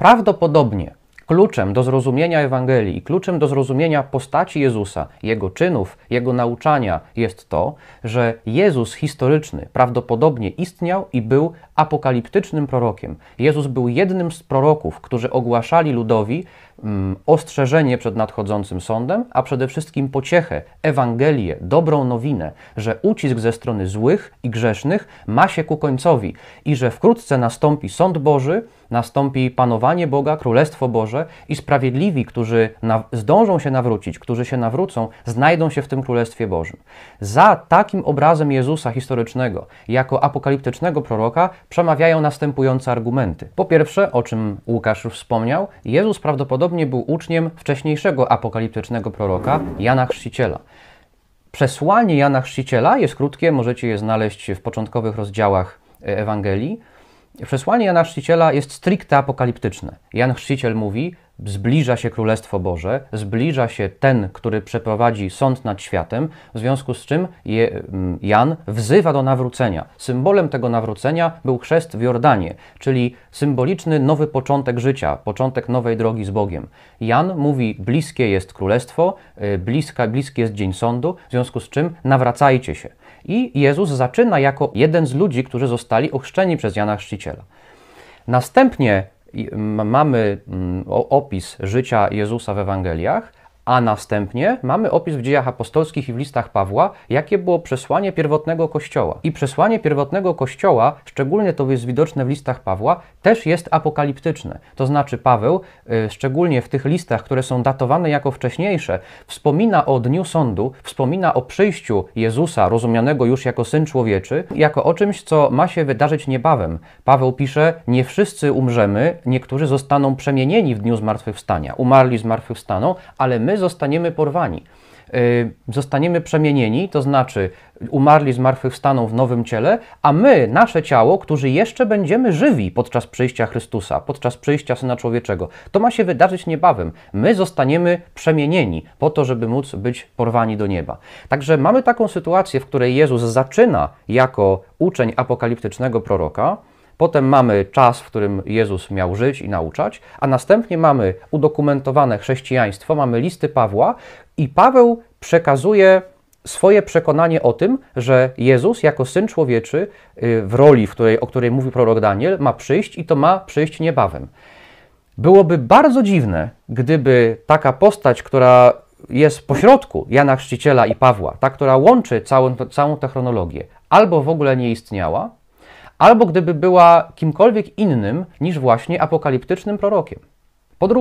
Prawdopodobnie Kluczem do zrozumienia Ewangelii i kluczem do zrozumienia postaci Jezusa, jego czynów, jego nauczania jest to, że Jezus historyczny prawdopodobnie istniał i był apokaliptycznym prorokiem. Jezus był jednym z proroków, którzy ogłaszali ludowi mm, ostrzeżenie przed nadchodzącym sądem, a przede wszystkim pociechę, Ewangelię, dobrą nowinę, że ucisk ze strony złych i grzesznych ma się ku końcowi i że wkrótce nastąpi sąd Boży, nastąpi panowanie Boga, królestwo Boże Boże i sprawiedliwi, którzy zdążą się nawrócić, którzy się nawrócą, znajdą się w tym Królestwie Bożym. Za takim obrazem Jezusa historycznego, jako apokaliptycznego proroka, przemawiają następujące argumenty. Po pierwsze, o czym Łukasz wspomniał, Jezus prawdopodobnie był uczniem wcześniejszego apokaliptycznego proroka, Jana Chrzciciela. Przesłanie Jana Chrzciciela jest krótkie, możecie je znaleźć w początkowych rozdziałach e, Ewangelii. Przesłanie Jana Chrzciciela jest stricte apokaliptyczne. Jan Chrzciciel mówi: zbliża się Królestwo Boże, zbliża się ten, który przeprowadzi sąd nad światem, w związku z czym Je, mm, Jan wzywa do nawrócenia. Symbolem tego nawrócenia był chrzest w Jordanie, czyli symboliczny nowy początek życia, początek nowej drogi z Bogiem. Jan mówi: Bliskie jest Królestwo, y, bliska, bliski jest Dzień Sądu, w związku z czym nawracajcie się. I Jezus zaczyna jako jeden z ludzi, którzy zostali ochrzczeni przez Jana Chrzciciela. Następnie mamy mm, opis życia Jezusa w Ewangeliach, a następnie mamy opis w dziejach apostolskich i w listach Pawła, jakie było przesłanie pierwotnego Kościoła. I przesłanie pierwotnego Kościoła, szczególnie to jest widoczne w listach Pawła, też jest apokaliptyczne. To znaczy Paweł, y, szczególnie w tych listach, które są datowane jako wcześniejsze, wspomina o dniu sądu, wspomina o przyjściu Jezusa, rozumianego już jako Syn Człowieczy, jako o czymś, co ma się wydarzyć niebawem. Paweł pisze, nie wszyscy umrzemy, niektórzy zostaną przemienieni w dniu zmartwychwstania. Umarli zmartwychwstaną, ale my zostaniemy porwani. Y, zostaniemy przemienieni, to znaczy umarli zmartwychwstaną w nowym ciele, a my, nasze ciało, którzy jeszcze będziemy żywi podczas przyjścia Chrystusa, podczas przyjścia Syna Człowieczego, to ma się wydarzyć niebawem. My zostaniemy przemienieni po to, żeby móc być porwani do nieba. Także mamy taką sytuację, w której Jezus zaczyna jako uczeń apokaliptycznego proroka, Potem mamy czas, w którym Jezus miał żyć i nauczać, a następnie mamy udokumentowane chrześcijaństwo, mamy listy Pawła i Paweł przekazuje swoje przekonanie o tym, że Jezus jako Syn Człowieczy y, w roli, w której, o której mówił prorok Daniel, ma przyjść i to ma przyjść niebawem. Byłoby bardzo dziwne, gdyby taka postać, która jest pośrodku Jana Chrzciciela i Pawła, ta, która łączy całą, całą tę chronologię, albo w ogóle nie istniała, albo gdyby była kimkolwiek innym niż właśnie apokaliptycznym prorokiem. Po drugie,